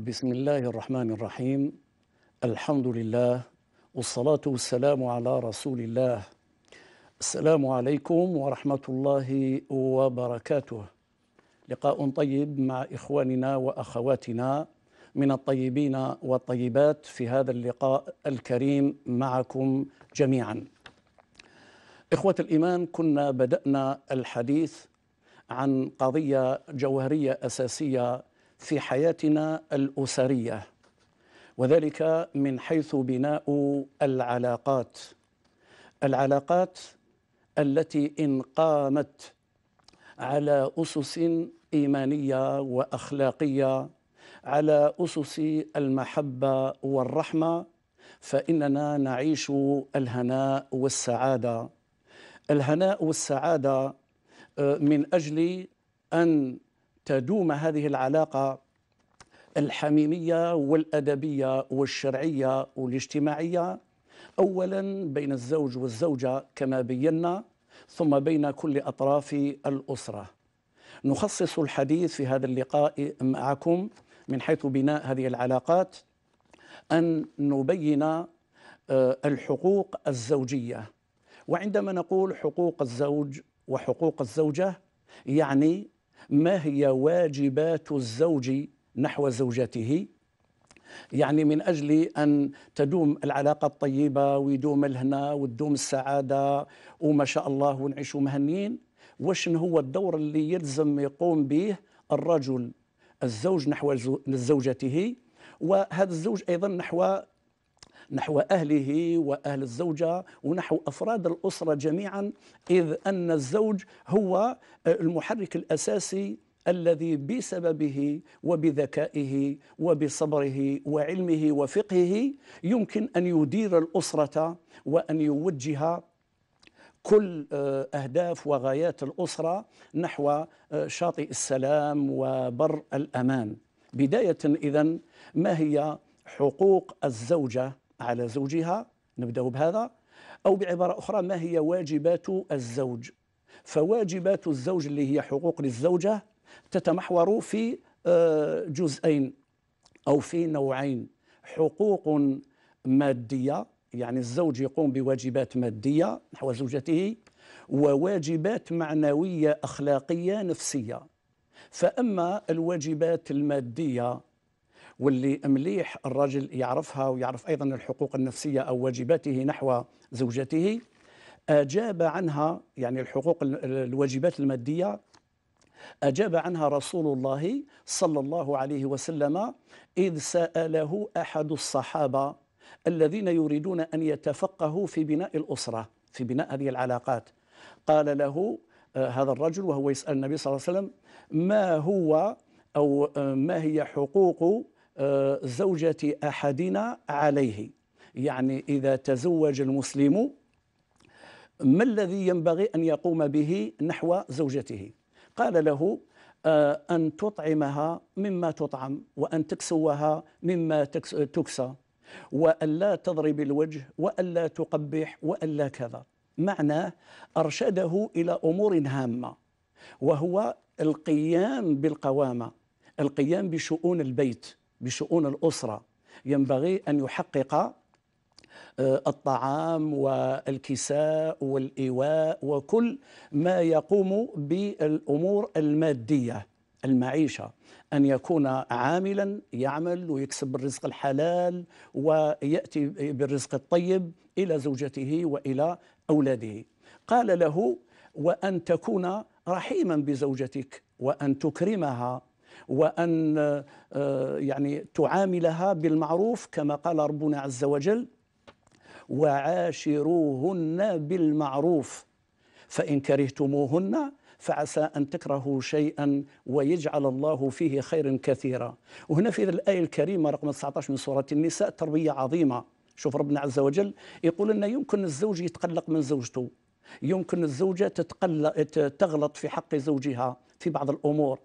بسم الله الرحمن الرحيم الحمد لله والصلاة والسلام على رسول الله السلام عليكم ورحمة الله وبركاته لقاء طيب مع إخواننا وأخواتنا من الطيبين والطيبات في هذا اللقاء الكريم معكم جميعا إخوة الإيمان كنا بدأنا الحديث عن قضية جوهرية أساسية في حياتنا الاسريه وذلك من حيث بناء العلاقات العلاقات التي ان قامت على اسس ايمانيه واخلاقيه على اسس المحبه والرحمه فاننا نعيش الهناء والسعاده الهناء والسعاده آه، من اجل ان تدوم هذه العلاقه الحميميه والادبيه والشرعيه والاجتماعيه اولا بين الزوج والزوجه كما بينا ثم بين كل اطراف الاسره. نخصص الحديث في هذا اللقاء معكم من حيث بناء هذه العلاقات ان نبين آه، الحقوق الزوجيه وعندما نقول حقوق الزوج وحقوق الزوجه يعني ما هي واجبات الزوج نحو زوجته يعني من أجل أن تدوم العلاقة الطيبة ويدوم الهنا وتدوم السعادة وما شاء الله ونعيشوا مهنيين واش هو الدور اللي يلزم يقوم به الرجل الزوج نحو زوجته وهذا الزوج أيضا نحو نحو أهله وأهل الزوجة ونحو أفراد الأسرة جميعا إذ أن الزوج هو المحرك الأساسي الذي بسببه وبذكائه وبصبره وعلمه وفقهه يمكن أن يدير الأسرة وأن يوجه كل آه، أهداف وغايات الأسرة نحو آه، شاطئ السلام وبر الأمان بداية إذا ما هي حقوق الزوجة على زوجها نبدأ بهذا أو بعبارة أخرى ما هي واجبات الزوج فواجبات الزوج اللي هي حقوق للزوجة تتمحور في آه، جزئين أو في نوعين حقوق مادية يعني الزوج يقوم بواجبات مادية نحو زوجته وواجبات معنوية أخلاقية نفسية فأما الواجبات المادية واللي مليح الرجل يعرفها ويعرف أيضا الحقوق النفسية أو واجباته نحو زوجته أجاب عنها يعني الحقوق الواجبات المادية أجاب عنها رسول الله صلى الله عليه وسلم إذ سأله أحد الصحابة الذين يريدون أن يتفقهوا في بناء الأسرة في بناء هذه العلاقات قال له آه، هذا الرجل وهو يسأل النبي صلى الله عليه وسلم ما هو أو آه، ما هي حقوق زوجة أحدنا عليه يعني إذا تزوج المسلم ما الذي ينبغي أن يقوم به نحو زوجته قال له آه، أن تطعمها مما تطعم وأن تكسوها مما تكسى وألا تضرب الوجه وألا تقبح وألا كذا معناه أرشده إلى أمور هامة وهو القيام بالقوامة القيام بشؤون البيت بشؤون الأسرة ينبغي أن يحقق آه، الطعام والكساء والإيواء وكل ما يقوم بالأمور المادية المعيشة أن يكون عاملا يعمل ويكسب الرزق الحلال ويأتي بالرزق الطيب إلى زوجته وإلى أولاده قال له وأن تكون رحيما بزوجتك وأن تكرمها وأن آه، يعني تعاملها بالمعروف كما قال ربنا عز وجل وعاشروهن بالمعروف فإن كرهتموهن فعسى أن تكرهوا شيئا ويجعل الله فيه خيرا كثيرا وهنا في الآية الكريمة رقم 19 من سورة النساء تربية عظيمة شوف ربنا عز وجل يقول أن يمكن الزوج يتقلق من زوجته يمكن الزوجة تتقلق تغلط في حق زوجها في بعض الأمور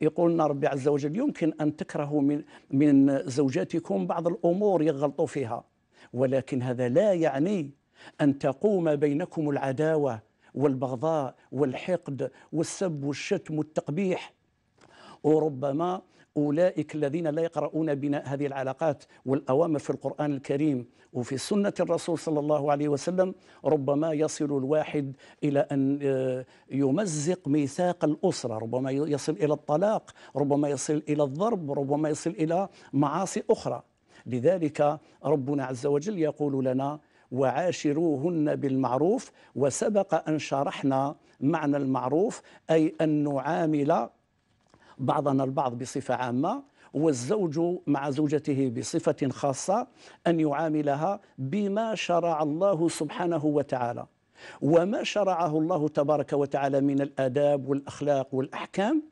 يقول لنا ربي عز وجل يمكن أن تكرهوا من, من زوجاتكم بعض الأمور يغلطوا فيها ولكن هذا لا يعني أن تقوم بينكم العداوة والبغضاء والحقد والسب والشتم والتقبيح وربما أولئك الذين لا يقرؤون بناء هذه العلاقات والأوامر في القرآن الكريم وفي سنة الرسول صلى الله عليه وسلم ربما يصل الواحد إلى أن آه، يمزق ميثاق الأسرة ربما يصل إلى الطلاق ربما يصل إلى الضرب ربما يصل إلى معاصي أخرى لذلك ربنا عز وجل يقول لنا وعاشروهن بالمعروف وسبق ان شرحنا معنى المعروف اي ان نعامل بعضنا البعض بصفة عامة والزوج مع زوجته بصفة خاصة أن يعاملها بما شرع الله سبحانه وتعالى وما شرعه الله تبارك وتعالى من الآداب والأخلاق والأحكام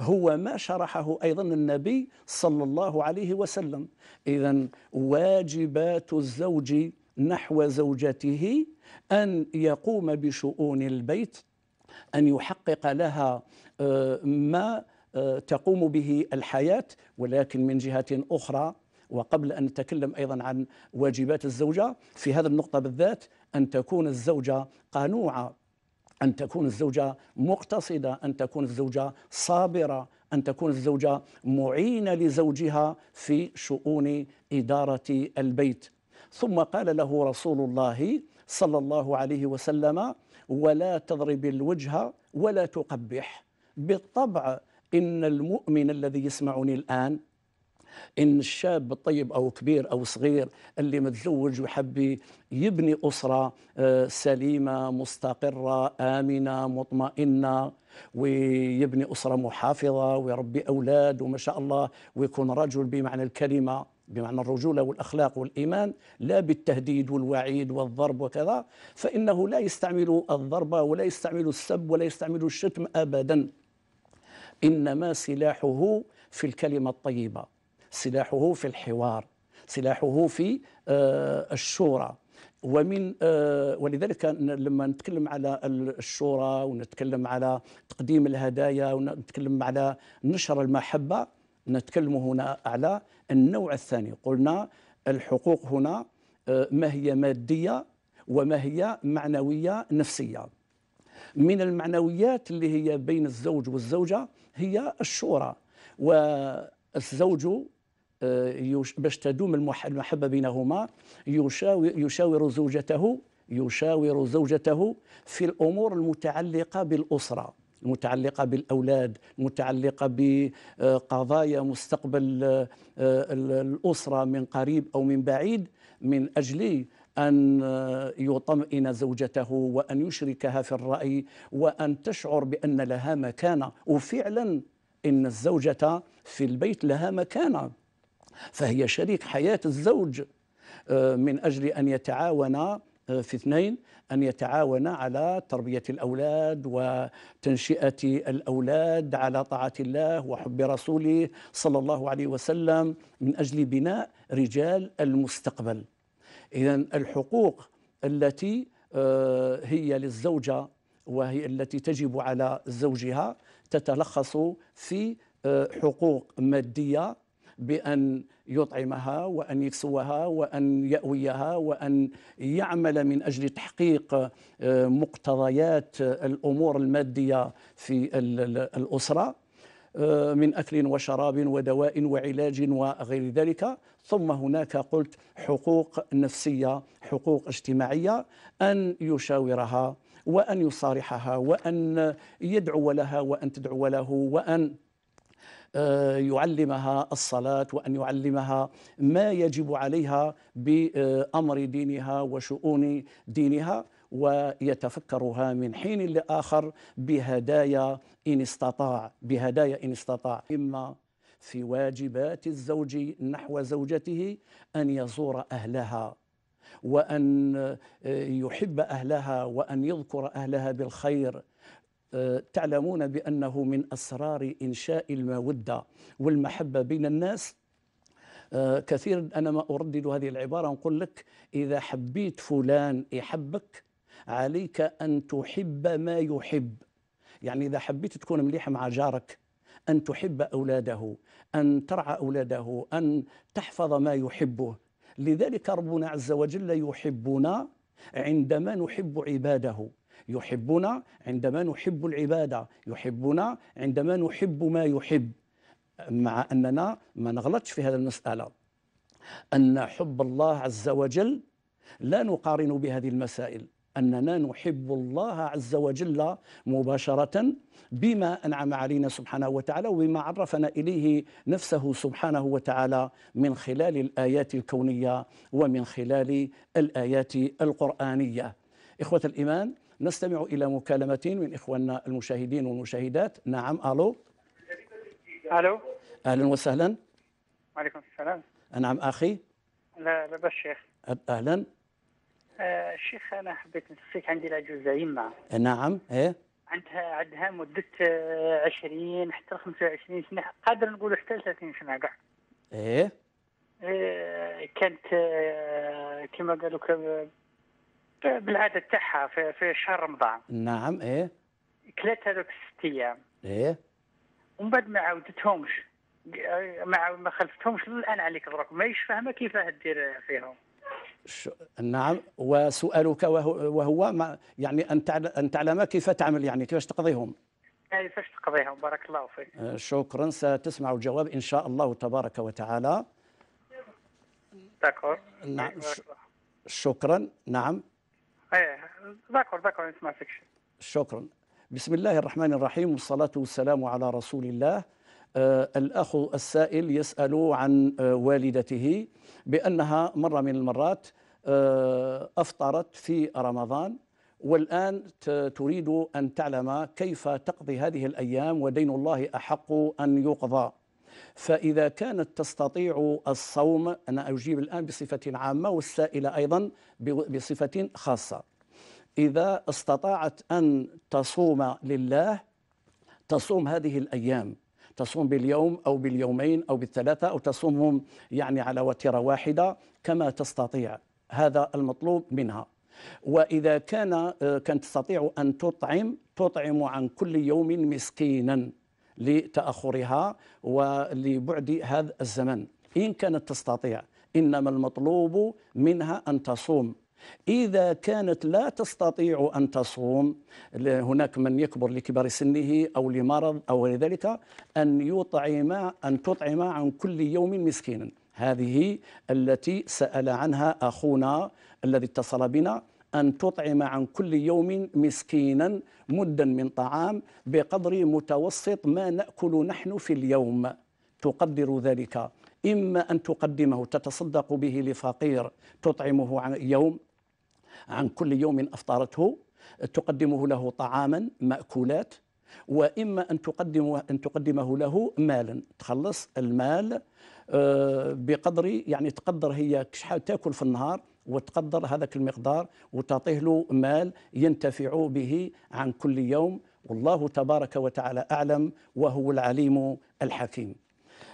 هو ما شرحه أيضا النبي صلى الله عليه وسلم إذا واجبات الزوج نحو زوجته أن يقوم بشؤون البيت أن يحقق لها آه، ما تقوم به الحياة ولكن من جهة أخرى وقبل أن نتكلم أيضا عن واجبات الزوجة في هذه النقطة بالذات أن تكون الزوجة قنوعة أن تكون الزوجة مقتصدة أن تكون الزوجة صابرة أن تكون الزوجة معينة لزوجها في شؤون إدارة البيت ثم قال له رسول الله صلى الله عليه وسلم ولا تضرب الوجه ولا تقبح بالطبع إن المؤمن الذي يسمعني الآن إن الشاب الطيب أو كبير أو صغير اللي متزوج وحبي يبني أسرة آه، سليمة مستقرة آمنة مطمئنة ويبني أسرة محافظة ويربي أولاد وما شاء الله ويكون رجل بمعنى الكلمة بمعنى الرجولة والأخلاق والإيمان لا بالتهديد والوعيد والضرب وكذا فإنه لا يستعمل الضرب ولا يستعمل السب ولا يستعمل الشتم أبداً إنما سلاحه في الكلمة الطيبة سلاحه في الحوار سلاحه في آه، الشورى ومن آه، ولذلك لما نتكلم على الشورى ونتكلم على تقديم الهدايا ونتكلم على نشر المحبة نتكلم هنا على النوع الثاني قلنا الحقوق هنا آه، ما هي مادية وما هي معنوية نفسية من المعنويات اللي هي بين الزوج والزوجة هي الشورى والزوج آه، باش تدوم المحبة بينهما يشاور يشاور زوجته يشاور زوجته في الأمور المتعلقة بالأسرة المتعلقة بالأولاد المتعلقة بقضايا مستقبل آه، الأسرة من قريب أو من بعيد من أجل أن يطمئن زوجته وأن يشركها في الرأي وأن تشعر بأن لها مكانة وفعلا إن الزوجة في البيت لها مكانة فهي شريك حياة الزوج آه، من أجل أن يتعاون آه، في اثنين أن يتعاون على تربية الأولاد وتنشئة الأولاد على طاعة الله وحب رسوله صلى الله عليه وسلم من أجل بناء رجال المستقبل إذا الحقوق التي آه، هي للزوجة وهي التي تجب على زوجها تتلخص في آه، حقوق مادية بأن يطعمها وأن يكسوها وأن يأويها وأن يعمل من أجل تحقيق آه، مقتضيات الأمور المادية في الأسرة من أكل وشراب ودواء وعلاج وغير ذلك ثم هناك قلت حقوق نفسية حقوق اجتماعية أن يشاورها وأن يصارحها وأن يدعو لها وأن تدعو له وأن آه، يعلمها الصلاة وأن يعلمها ما يجب عليها بأمر دينها وشؤون دينها ويتفكرها من حين لآخر بهدايا إن استطاع بهدايا إن استطاع إما في واجبات الزوج نحو زوجته ان يزور اهلها وان آه، يحب اهلها وان يذكر اهلها بالخير آه، تعلمون بانه من اسرار انشاء الموده والمحبه بين الناس آه، كثيرا انا ما اردد هذه العباره نقول لك اذا حبيت فلان يحبك عليك ان تحب ما يحب يعني اذا حبيت تكون مليح مع جارك ان تحب اولاده ان ترعى اولاده ان تحفظ ما يحبه لذلك ربنا عز وجل يحبنا عندما نحب عباده يحبنا عندما نحب العباده يحبنا عندما نحب ما يحب مع اننا ما نغلطش في هذه المساله ان حب الله عز وجل لا نقارن بهذه المسائل أننا نحب الله عز وجل مباشرة بما أنعم علينا سبحانه وتعالى وبما عرفنا إليه نفسه سبحانه وتعالى من خلال الآيات الكونية ومن خلال الآيات القرآنية إخوة الإيمان نستمع إلى مكالمة من إخواننا المشاهدين والمشاهدات نعم ألو ألو أهلا وسهلا وعليكم السلام نعم أخي لا لاباس شيخ أهلا آه شيخ انا حبيت نسقسيك عندي العجوز يما نعم ايه عندها عندها مده 20 آه، حتى 25 سنه قادر نقول حتى 30 سنه كاع ايه إيه كانت آه، كما قالوا بالعاده تاعها في, في شهر رمضان نعم ايه كلات هذوك الست ايام ايه ومن بعد ما عاودتهمش آه، ما خلفتهمش للان عليك دروك ماهيش فاهمه كيفاه دير فيهم نعم وسؤالك وهو, ما يعني أن تعلم كيف تعمل يعني كيفاش تقضيهم كيفاش تقضيهم بارك الله فيك أه، شكرا ستسمع الجواب إن شاء الله تبارك وتعالى داكور نعم شكرا نعم ايه داكور داكور نسمع فيك شكرا بسم الله الرحمن الرحيم والصلاة والسلام على رسول الله آه، الأخ السائل يسأل عن آه، والدته بأنها مرة من المرات آه، أفطرت في رمضان والآن تريد أن تعلم كيف تقضي هذه الأيام ودين الله أحق أن يقضى فإذا كانت تستطيع الصوم أنا أجيب الآن بصفة عامة والسائلة أيضا بصفة خاصة إذا استطاعت أن تصوم لله تصوم هذه الأيام تصوم باليوم أو باليومين أو بالثلاثة أو تصومهم يعني على وتيرة واحدة كما تستطيع هذا المطلوب منها وإذا كان آه، كان تستطيع أن تطعم تطعم عن كل يوم مسكينا لتأخرها ولبعد هذا الزمن إن كانت تستطيع إنما المطلوب منها أن تصوم إذا كانت لا تستطيع أن تصوم هناك من يكبر لكبر سنه أو لمرض أو غير ذلك أن يطعم أن تطعم عن كل يوم مسكينا هذه التي سأل عنها أخونا الذي اتصل بنا أن تطعم عن كل يوم مسكينا مدا من طعام بقدر متوسط ما نأكل نحن في اليوم تقدر ذلك إما أن تقدمه تتصدق به لفقير تطعمه عن يوم عن كل يوم أفطرته تقدمه له طعاما مأكولات وإما أن تقدم أن تقدمه له مالا تخلص المال آه، بقدر يعني تقدر هي شحال تاكل في النهار وتقدر هذاك المقدار وتعطيه له مال ينتفع به عن كل يوم والله تبارك وتعالى أعلم وهو العليم الحكيم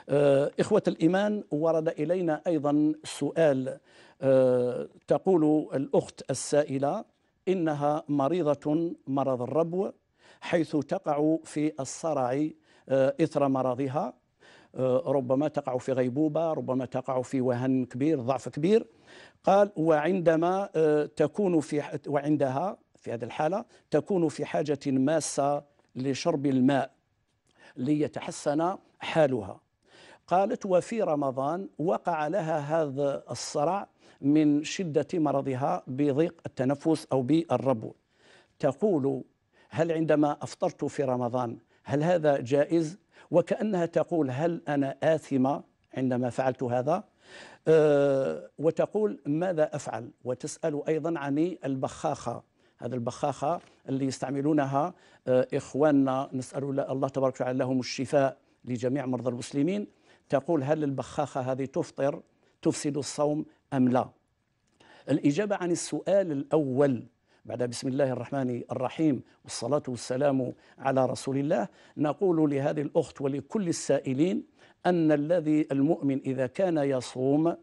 آه، إخوة الإيمان ورد إلينا أيضا سؤال آه، تقول الأخت السائلة إنها مريضة مرض الربو حيث تقع في الصرع آه، إثر مرضها ربما تقع في غيبوبة ربما تقع في وهن كبير ضعف كبير قال وعندما تكون في وعندها في هذه الحالة تكون في حاجة ماسة لشرب الماء ليتحسن حالها قالت وفي رمضان وقع لها هذا الصرع من شدة مرضها بضيق التنفس أو بالربو تقول هل عندما أفطرت في رمضان هل هذا جائز وكأنها تقول هل أنا آثمة عندما فعلت هذا أه وتقول ماذا أفعل وتسأل أيضا عن البخاخة هذه البخاخة اللي يستعملونها آه، إخواننا نسأل الله تبارك وتعالى لهم الشفاء لجميع مرضى المسلمين تقول هل البخاخة هذه تفطر تفسد الصوم أم لا الإجابة عن السؤال الأول بعد بسم الله الرحمن الرحيم والصلاة والسلام على رسول الله نقول لهذه الأخت ولكل السائلين أن الذي المؤمن إذا كان يصوم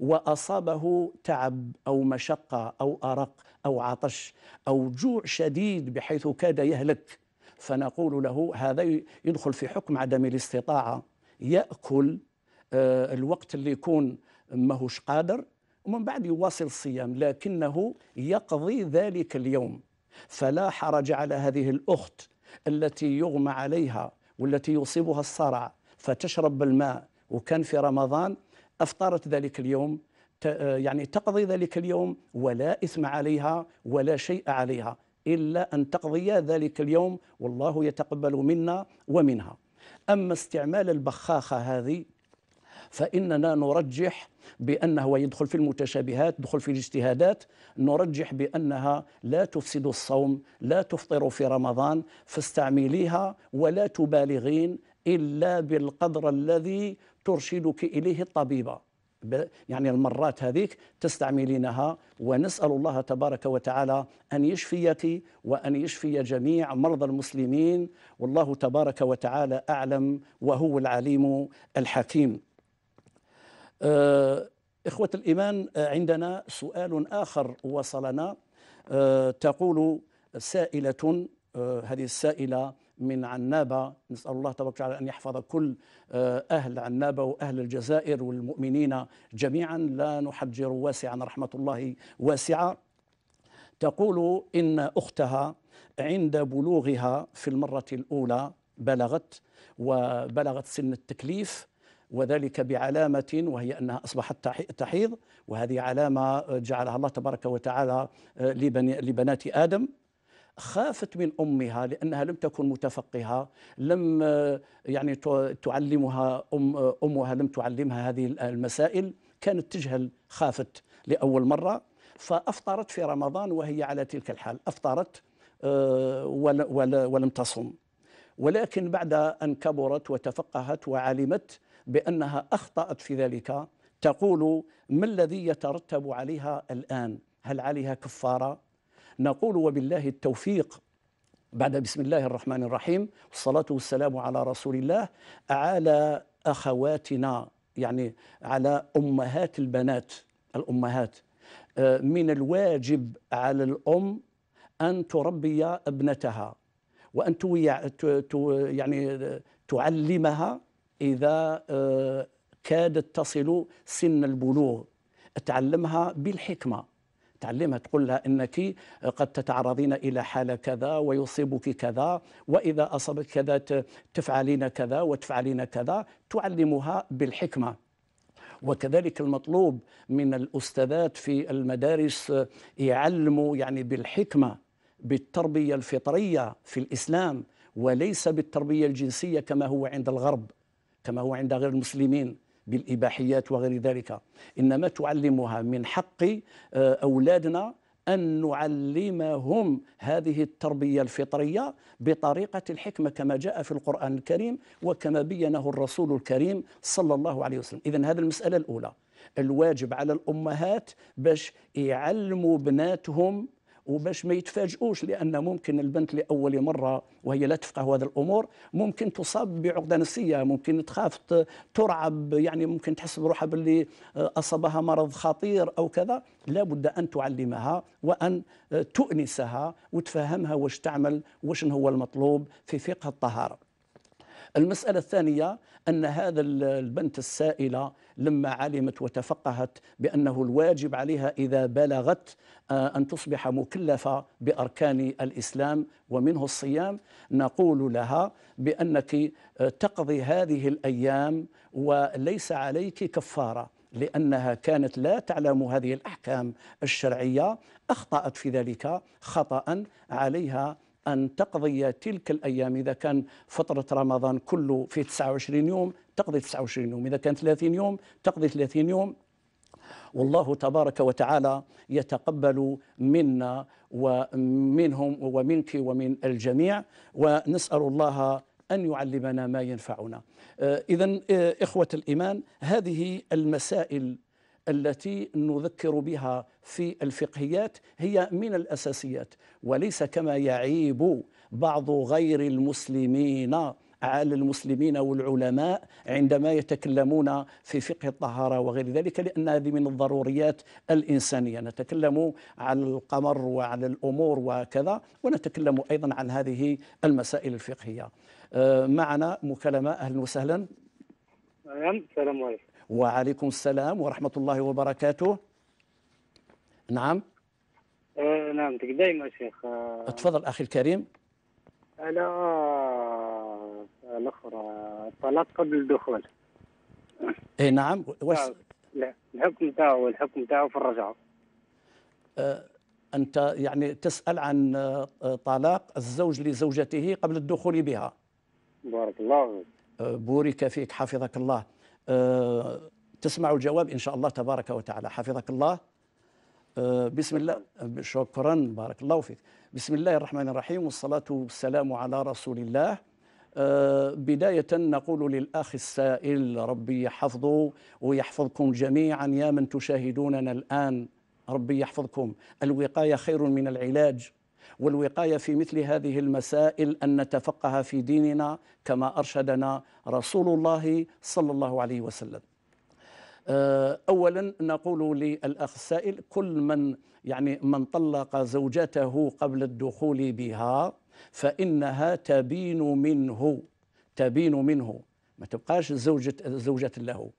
واصابه تعب او مشقه او ارق او عطش او جوع شديد بحيث كاد يهلك فنقول له هذا يدخل في حكم عدم الاستطاعه ياكل آه، الوقت اللي يكون ماهوش قادر ومن بعد يواصل الصيام لكنه يقضي ذلك اليوم فلا حرج على هذه الاخت التي يغمى عليها والتي يصيبها الصرع فتشرب الماء وكان في رمضان افطرت ذلك اليوم آه، يعني تقضي ذلك اليوم ولا اثم عليها ولا شيء عليها الا ان تقضي ذلك اليوم والله يتقبل منا ومنها أما استعمال البخاخة هذه فإننا نرجح بأنه يدخل في المتشابهات يدخل في الاجتهادات نرجح بأنها لا تفسد الصوم لا تفطر في رمضان فاستعمليها ولا تبالغين إلا بالقدر الذي ترشدك إليه الطبيبة يعني المرات هذيك تستعملينها ونسأل الله تبارك وتعالى أن يشفيك وأن يشفي جميع مرضى المسلمين والله تبارك وتعالى أعلم وهو العليم الحكيم آه، إخوة الإيمان آه، عندنا سؤال آخر وصلنا آه، تقول سائلة هذه السائلة من عنابة نسأل الله تبارك وتعالى أن يحفظ كل آه، أهل عنابة وأهل الجزائر والمؤمنين جميعا لا نحجر واسعا رحمة الله واسعة تقول إن أختها عند بلوغها في المرة الأولى بلغت وبلغت سن التكليف وذلك بعلامة وهي أنها أصبحت تحيض وهذه علامة آه، جعلها الله تبارك وتعالى آه، لبنات آدم خافت من امها لانها لم تكن متفقهه لم يعني تعلمها ام امها لم تعلمها هذه المسائل كانت تجهل خافت لاول مره فافطرت في رمضان وهي على تلك الحال افطرت آه، ولم تصم ولكن بعد ان كبرت وتفقهت وعلمت بانها اخطات في ذلك تقول ما الذي يترتب عليها الان هل عليها كفاره نقول وبالله التوفيق بعد بسم الله الرحمن الرحيم والصلاة والسلام على رسول الله على أخواتنا يعني على أمهات البنات الأمهات آه، من الواجب على الأم أن تربي ابنتها وأن يعني تعلمها إذا آه، كادت تصل سن البلوغ تعلمها بالحكمة تعلمها تقول لها انك آه، قد تتعرضين الى حاله كذا ويصيبك كذا واذا اصابك كذا تفعلين كذا وتفعلين كذا تعلمها بالحكمه وكذلك المطلوب من الاستاذات في المدارس آه، يعلموا يعني بالحكمه بالتربيه الفطريه في الاسلام وليس بالتربيه الجنسيه كما هو عند الغرب كما هو عند غير المسلمين بالإباحيات وغير ذلك إنما تعلمها من حق آه، أولادنا أن نعلمهم هذه التربية الفطرية بطريقة الحكمة كما جاء في القرآن الكريم وكما بينه الرسول الكريم صلى الله عليه وسلم إذا هذه المسألة الأولى الواجب على الأمهات باش يعلموا بناتهم وباش ما يتفاجئوش لان ممكن البنت لاول مره وهي لا تفقه هذه الامور ممكن تصاب بعقده نفسيه ممكن تخاف ترعب يعني ممكن تحس بروحها باللي آه، اصابها مرض خطير او كذا لابد ان تعلمها وان آه، تؤنسها وتفهمها واش تعمل واش هو المطلوب في فقه الطهاره المسألة الثانية أن هذا البنت السائلة لما علمت وتفقهت بأنه الواجب عليها إذا بلغت آه، أن تصبح مكلفة بأركان الإسلام ومنه الصيام نقول لها بأنك آه، تقضي هذه الأيام وليس عليك كفارة لأنها كانت لا تعلم هذه الأحكام الشرعية أخطأت في ذلك خطأ عليها أن تقضي تلك الأيام إذا كان فترة رمضان كله في 29 يوم تقضي 29 يوم إذا كان 30 يوم تقضي 30 يوم والله تبارك وتعالى يتقبل منا ومنهم ومنك ومن الجميع ونسأل الله أن يعلمنا ما ينفعنا إذا إخوة الإيمان هذه المسائل التي نذكر بها في الفقهيات هي من الاساسيات وليس كما يعيب بعض غير المسلمين على المسلمين والعلماء عندما يتكلمون في فقه الطهارة وغير ذلك لأن هذه من الضروريات الإنسانية نتكلم عن القمر وعن الأمور وكذا ونتكلم أيضا عن هذه المسائل الفقهية آه، معنا مكالمة أهلا وسهلا السلام عليكم وعليكم السلام ورحمة الله وبركاته نعم آه نعم دايما شيخ آه تفضل أخي الكريم أنا آه، الأخرى طلاق قبل الدخول اي نعم واش آه، لا الحكم تاعو الحكم تاعو في الرجعه آه انت يعني تسال عن آه، طلاق الزوج لزوجته قبل الدخول بها بارك الله فيك بورك فيك حفظك الله آه، تسمعوا الجواب إن شاء الله تبارك وتعالى حفظك الله آه، بسم الله شكرا بارك الله فيك بسم الله الرحمن الرحيم والصلاة والسلام على رسول الله آه، بداية نقول للأخ السائل ربي يحفظه ويحفظكم جميعا يا من تشاهدوننا الآن ربي يحفظكم الوقاية خير من العلاج والوقايه في مثل هذه المسائل ان نتفقه في ديننا كما ارشدنا رسول الله صلى الله عليه وسلم. آه، اولا نقول للاخ السائل كل من يعني من طلق زوجته قبل الدخول بها فانها تبين منه تبين منه ما تبقاش زوجة زوجة له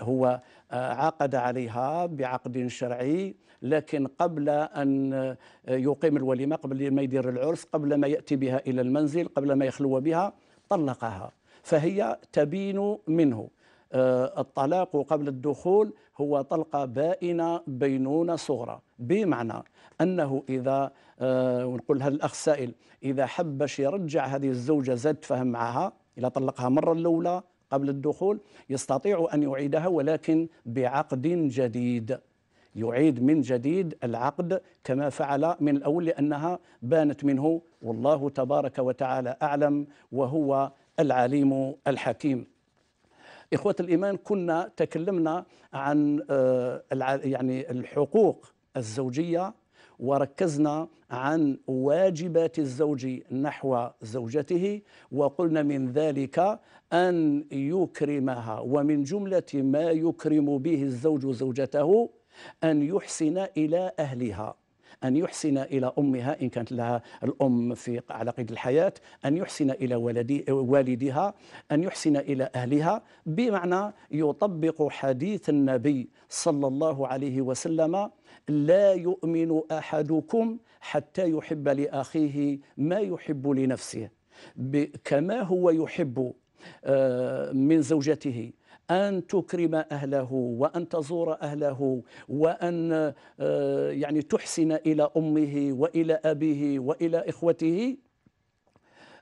هو آه، عقد عليها بعقد شرعي لكن قبل أن يقيم الوليمة قبل ما يدير العرس قبل ما يأتي بها إلى المنزل قبل ما يخلو بها طلقها فهي تبين منه آه، الطلاق قبل الدخول هو طلقة بائنة بينونة صغرى بمعنى أنه إذا آه، نقول هذا الأخ السائل إذا حبش يرجع هذه الزوجة زاد فهم معها إذا طلقها مرة الأولى قبل الدخول يستطيع أن يعيدها ولكن بعقد جديد يعيد من جديد العقد كما فعل من الأول لأنها بانت منه والله تبارك وتعالى أعلم وهو العليم الحكيم إخوة الإيمان كنا تكلمنا عن آه، يعني الحقوق الزوجية وركزنا عن واجبات الزوج نحو زوجته وقلنا من ذلك أن يكرمها ومن جملة ما يكرم به الزوج زوجته أن يحسن إلى أهلها أن يحسن إلى أمها إن كانت لها الأم في على قيد الحياة أن يحسن إلى ولدي والدها أن يحسن إلى أهلها بمعنى يطبق حديث النبي صلى الله عليه وسلم لا يؤمن أحدكم حتى يحب لأخيه ما يحب لنفسه كما هو يحب آه، من زوجته أن تكرم أهله وأن تزور أهله وأن آه، يعني تحسن إلى أمه وإلى أبيه وإلى إخوته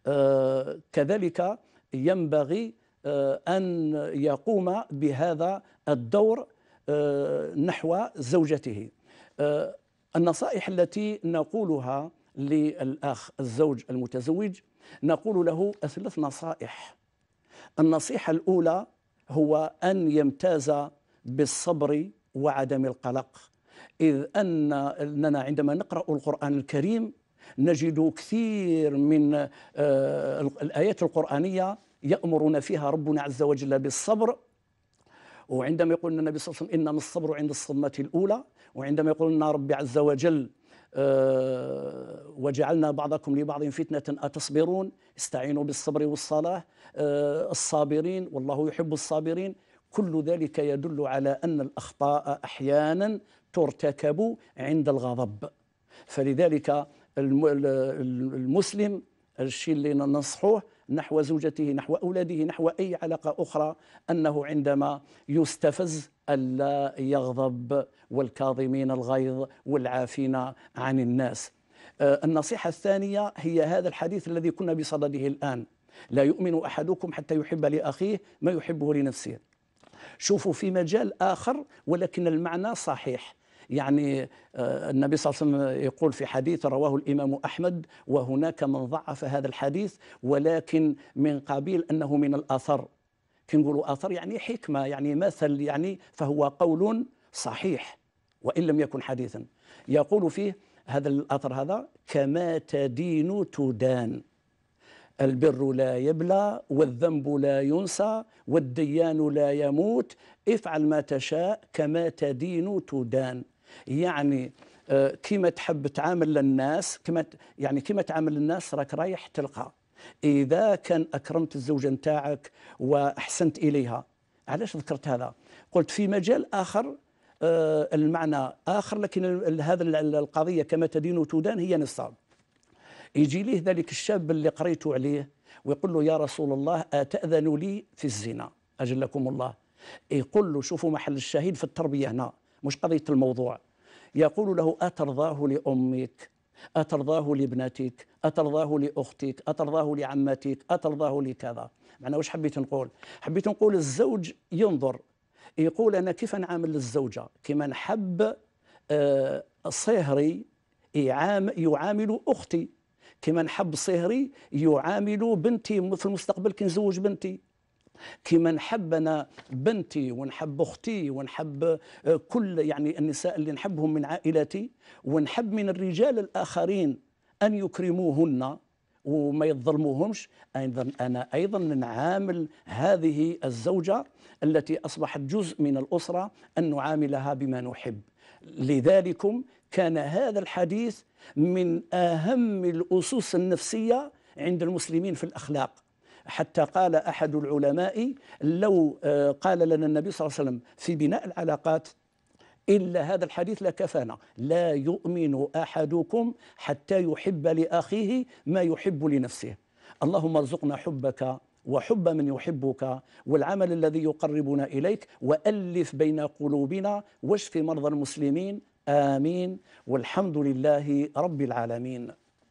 آه، كذلك ينبغي آه، أن يقوم بهذا الدور نحو زوجته النصائح التي نقولها للأخ الزوج المتزوج نقول له ثلاث نصائح النصيحة الأولى هو أن يمتاز بالصبر وعدم القلق إذ أننا عندما نقرأ القرآن الكريم نجد كثير من آه، الآيات القرآنية يأمرنا فيها ربنا عز وجل بالصبر وعندما يقول النبي صلى الله عليه وسلم إنما الصبر عند الصدمة الأولى وعندما يقول لنا ربي عز وجل آه، وجعلنا بعضكم لبعض فتنة أتصبرون استعينوا بالصبر والصلاة آه، الصابرين والله يحب الصابرين كل ذلك يدل على أن الأخطاء أحيانا ترتكب عند الغضب فلذلك المسلم الشيء اللي ننصحوه نحو زوجته نحو أولاده نحو أي علاقة أخرى أنه عندما يستفز ألا يغضب والكاظمين الغيظ والعافين عن الناس آه، النصيحة الثانية هي هذا الحديث الذي كنا بصدده الآن لا يؤمن أحدكم حتى يحب لأخيه ما يحبه لنفسه شوفوا في مجال آخر ولكن المعنى صحيح يعني آه، النبي صلى الله عليه وسلم يقول في حديث رواه الإمام أحمد وهناك من ضعف هذا الحديث ولكن من قبيل أنه من الأثر كنقولوا أثر يعني حكمة يعني مثل يعني فهو قول صحيح وإن لم يكن حديثا يقول فيه هذا الأثر هذا كما تدين تدان البر لا يبلى والذنب لا ينسى والديان لا يموت افعل ما تشاء كما تدين تدان يعني آه, كما تحب تعامل الناس كما يعني كما تعامل الناس راك رايح تلقى اذا كان اكرمت الزوجه نتاعك واحسنت اليها علاش ذكرت هذا قلت في مجال اخر آه, المعنى اخر لكن هذا القضيه كما تدين تدان هي نصاب يجي ليه ذلك الشاب اللي قريت عليه ويقول له يا رسول الله أتأذن لي في الزنا أجلكم الله يقول له شوفوا محل الشاهد في التربية هنا مش قضية الموضوع يقول له أترضاه لأمك أترضاه لابنتك أترضاه لأختك أترضاه لعمتك أترضاه لكذا معنى وش حبيت نقول حبيت نقول الزوج ينظر يقول أنا كيف نعامل الزوجة كما نحب آه، صهري يعامل أختي كما نحب صهري يعامل بنتي في المستقبل كي نزوج بنتي كما نحب انا بنتي ونحب اختي ونحب آه، كل يعني النساء اللي نحبهم من عائلتي ونحب من الرجال الاخرين ان يكرموهن وما يظلموهمش ايضا انا ايضا نعامل هذه الزوجه التي اصبحت جزء من الاسره ان نعاملها بما نحب لذلكم كان هذا الحديث من اهم الاسس النفسيه عند المسلمين في الاخلاق حتى قال أحد العلماء لو آه، قال لنا النبي صلى الله عليه وسلم في بناء العلاقات إلا هذا الحديث لكفانا لا يؤمن أحدكم حتى يحب لأخيه ما يحب لنفسه اللهم ارزقنا حبك وحب من يحبك والعمل الذي يقربنا إليك وألف بين قلوبنا واشف مرضى المسلمين آمين والحمد لله رب العالمين